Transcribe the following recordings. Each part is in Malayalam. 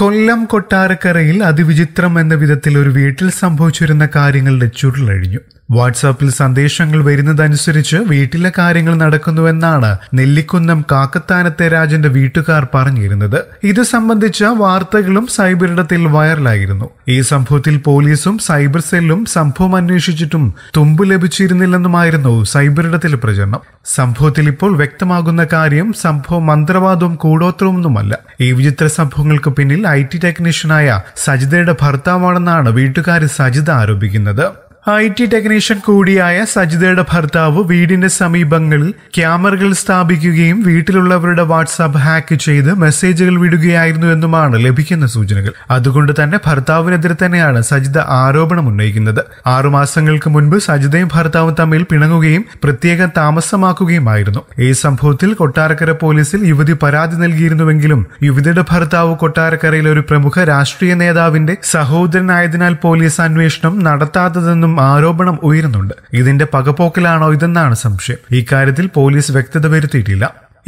കൊല്ലം കൊട്ടാരക്കരയിൽ അതിവിചിത്രം എന്ന വിധത്തിൽ ഒരു വീട്ടിൽ സംഭവിച്ചിരുന്ന കാര്യങ്ങളുടെ ചുരുളഴിഞ്ഞു വാട്സാപ്പിൽ സന്ദേശങ്ങൾ വരുന്നതനുസരിച്ച് വീട്ടിലെ കാര്യങ്ങൾ നടക്കുന്നുവെന്നാണ് നെല്ലിക്കുന്നം കാക്കത്താനത്തെ രാജന്റെ വീട്ടുകാർ പറഞ്ഞിരുന്നത് ഇത് സംബന്ധിച്ച വാർത്തകളും സൈബറിടത്തിൽ വൈറലായിരുന്നു ഈ സംഭവത്തിൽ പോലീസും സൈബർ സെല്ലും സംഭവം അന്വേഷിച്ചിട്ടും തുമ്പ് ലഭിച്ചിരുന്നില്ലെന്നുമായിരുന്നു സൈബറിടത്തിലെ പ്രചരണം സംഭവത്തിൽ ഇപ്പോൾ വ്യക്തമാകുന്ന കാര്യം സംഭവം മന്ത്രവാദവും കൂടോത്രവുമൊന്നുമല്ല ഈ വിചിത്ര സംഭവങ്ങൾക്ക് പിന്നിൽ ഐ ടി ടെക്നീഷ്യനായ സജിതയുടെ ഭർത്താവാണെന്നാണ് വീട്ടുകാർ സജിത ആരോപിക്കുന്നത് ഐ ടി ടെക്നീഷ്യൻ കൂടിയായ സജിതയുടെ ഭർത്താവ് വീടിന്റെ സമീപങ്ങളിൽ ക്യാമറകൾ സ്ഥാപിക്കുകയും വീട്ടിലുള്ളവരുടെ വാട്സാപ്പ് ഹാക്ക് ചെയ്ത് മെസ്സേജുകൾ വിടുകയായിരുന്നു എന്നുമാണ് ലഭിക്കുന്ന സൂചനകൾ അതുകൊണ്ട് തന്നെ ഭർത്താവിനെതിരെ തന്നെയാണ് സജിത ആരോപണം ഉന്നയിക്കുന്നത് ആറുമാസങ്ങൾക്ക് മുൻപ് സജിതയും ഭർത്താവും തമ്മിൽ പിണങ്ങുകയും പ്രത്യേക താമസമാക്കുകയുമായിരുന്നു ഈ സംഭവത്തിൽ കൊട്ടാരക്കര പോലീസിൽ യുവതി പരാതി നൽകിയിരുന്നുവെങ്കിലും യുവതിയുടെ ഭർത്താവ് കൊട്ടാരക്കരയിലെ ഒരു പ്രമുഖ രാഷ്ട്രീയ നേതാവിന്റെ സഹോദരനായതിനാൽ പോലീസ് അന്വേഷണം നടത്താത്തതെന്നും നിന്നും ആരോപണം ഉയരുന്നുണ്ട് ഇതിന്റെ പകപോക്കിലാണോ ഇതെന്നാണ് സംശയം ഇക്കാര്യത്തിൽ പോലീസ് വ്യക്തത വരുത്തിയിട്ടില്ല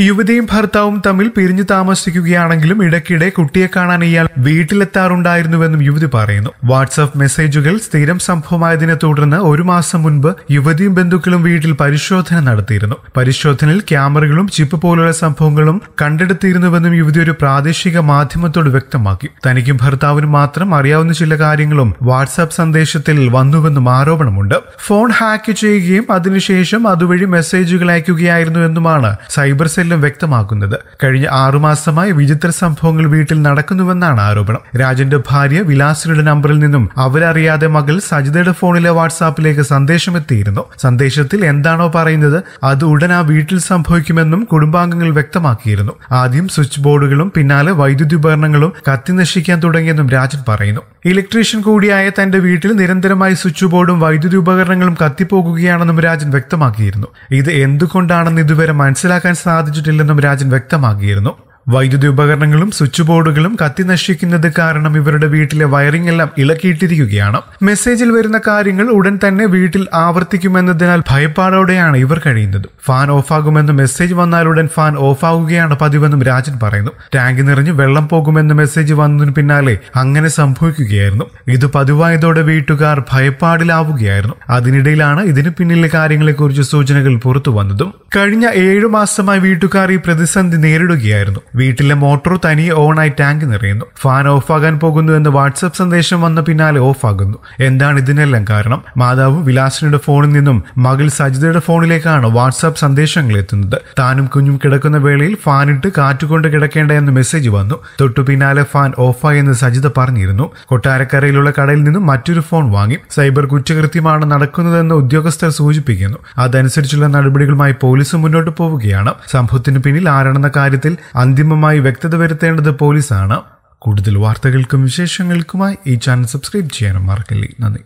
യുവതിയും ഭർത്താവും തമ്മിൽ പിരിഞ്ഞു താമസിക്കുകയാണെങ്കിലും ഇടയ്ക്കിടെ കുട്ടിയെ കാണാൻ ഇയാൾ വീട്ടിലെത്താറുണ്ടായിരുന്നുവെന്നും യുവതി പറയുന്നു വാട്സ്ആപ്പ് മെസ്സേജുകൾ സ്ഥിരം സംഭവമായതിനെ തുടർന്ന് ഒരു മാസം മുൻപ് യുവതിയും ബന്ധുക്കളും വീട്ടിൽ പരിശോധന നടത്തിയിരുന്നു പരിശോധനയിൽ ക്യാമറകളും ചിപ്പ് പോലുള്ള സംഭവങ്ങളും കണ്ടെടുത്തിരുന്നുവെന്നും യുവതി ഒരു പ്രാദേശിക മാധ്യമത്തോട് വ്യക്തമാക്കി തനിക്കും ഭർത്താവിനും മാത്രം അറിയാവുന്ന ചില കാര്യങ്ങളും വാട്സ്ആപ്പ് സന്ദേശത്തിൽ വന്നുവെന്നും ആരോപണമുണ്ട് ഫോൺ ഹാക്ക് ചെയ്യുകയും അതിനുശേഷം അതുവഴി മെസ്സേജുകൾ അയക്കുകയായിരുന്നുവെന്നുമാണ് സൈബർ സെൽ വീണ്ടും വ്യക്തമാക്കുന്നത് കഴിഞ്ഞ ആറുമാസമായി വിചിത്ര സംഭവങ്ങൾ വീട്ടിൽ നടക്കുന്നുവെന്നാണ് ആരോപണം രാജന്റെ ഭാര്യ വിലാസിയുടെ നമ്പറിൽ നിന്നും അവരറിയാതെ മകൾ സജിതയുടെ ഫോണിലെ വാട്സാപ്പിലേക്ക് സന്ദേശമെത്തിയിരുന്നു സന്ദേശത്തിൽ എന്താണോ പറയുന്നത് അത് ഉടൻ ആ വീട്ടിൽ സംഭവിക്കുമെന്നും കുടുംബാംഗങ്ങൾ വ്യക്തമാക്കിയിരുന്നു ആദ്യം സ്വിച്ച് ബോർഡുകളും പിന്നാലെ വൈദ്യുതി ഉപകരണങ്ങളും കത്തി നശിക്കാൻ തുടങ്ങിയെന്നും രാജൻ പറയുന്നു ഇലക്ട്രീഷ്യൻ കൂടിയായ തന്റെ വീട്ടിൽ നിരന്തരമായി സ്വിച്ച് ബോർഡും വൈദ്യുതി ഉപകരണങ്ങളും കത്തിപ്പോകുകയാണെന്നും രാജൻ വ്യക്തമാക്കിയിരുന്നു ഇത് എന്തുകൊണ്ടാണെന്ന് ഇതുവരെ മനസ്സിലാക്കാൻ സാധിച്ചു ബാധിച്ചിട്ടില്ലെന്നും രാജൻ വ്യക്തമാക്കിയിരുന്നു വൈദ്യുതി ഉപകരണങ്ങളും സ്വിച്ച് ബോർഡുകളും കത്തി നശിക്കുന്നത് കാരണം ഇവരുടെ വീട്ടിലെ വയറിംഗ് എല്ലാം ഇളക്കിയിട്ടിരിക്കുകയാണ് മെസ്സേജിൽ വരുന്ന കാര്യങ്ങൾ ഉടൻ തന്നെ വീട്ടിൽ ആവർത്തിക്കുമെന്നതിനാൽ ഭയപ്പാടോടെയാണ് ഇവർ കഴിയുന്നത് ഫാൻ ഓഫാകുമെന്ന് മെസ്സേജ് വന്നാലുടൻ ഫാൻ ഓഫാകുകയാണ് പതിവെന്നും രാജൻ പറയുന്നു ടാങ്ക് നിറഞ്ഞ് വെള്ളം പോകുമെന്ന് മെസ്സേജ് വന്നതിന് പിന്നാലെ അങ്ങനെ സംഭവിക്കുകയായിരുന്നു ഇത് പതിവായതോടെ വീട്ടുകാർ ഭയപ്പാടിലാവുകയായിരുന്നു അതിനിടയിലാണ് ഇതിന് പിന്നിലെ കാര്യങ്ങളെക്കുറിച്ച് സൂചനകൾ പുറത്തു വന്നതും കഴിഞ്ഞ ഏഴു മാസമായി വീട്ടുകാർ ഈ പ്രതിസന്ധി നേരിടുകയായിരുന്നു വീട്ടിലെ മോട്ടോർ തനി ഓണായി ടാങ്ക് നിറയുന്നു ഫാൻ ഓഫാകാൻ പോകുന്നു എന്ന് വാട്സപ്പ് സന്ദേശം വന്ന പിന്നാലെ ഓഫാകുന്നു എന്താണ് ഇതിനെല്ലാം കാരണം മാതാവ് വിലാസിനിയുടെ ഫോണിൽ നിന്നും മകൾ സജിതയുടെ ഫോണിലേക്കാണ് വാട്സാപ്പ് സന്ദേശങ്ങൾ എത്തുന്നത് താനും കുഞ്ഞും കിടക്കുന്ന വേളയിൽ ഫാനിട്ട് കാറ്റുകൊണ്ട് കിടക്കേണ്ട എന്ന് മെസ്സേജ് വന്നു തൊട്ടു പിന്നാലെ ഫാൻ ഓഫായി എന്ന് സജിത പറഞ്ഞിരുന്നു കൊട്ടാരക്കരയിലുള്ള കടയിൽ നിന്നും മറ്റൊരു ഫോൺ വാങ്ങി സൈബർ കുറ്റകൃത്യമാണ് നടക്കുന്നതെന്ന് ഉദ്യോഗസ്ഥർ സൂചിപ്പിക്കുന്നു അതനുസരിച്ചുള്ള നടപടികളുമായി പോലീസ് മുന്നോട്ട് പോവുകയാണ് സംഭവത്തിന് പിന്നിൽ ആരാണെന്ന കാര്യത്തിൽ അന്തിമ അന്തിമമായി വ്യക്തത വരുത്തേണ്ടത് പോലീസാണ് കൂടുതൽ വാർത്തകൾക്കും വിശേഷങ്ങൾക്കുമായി ഈ ചാനൽ സബ്സ്ക്രൈബ് ചെയ്യാനും മറക്കല്ലേ നന്ദി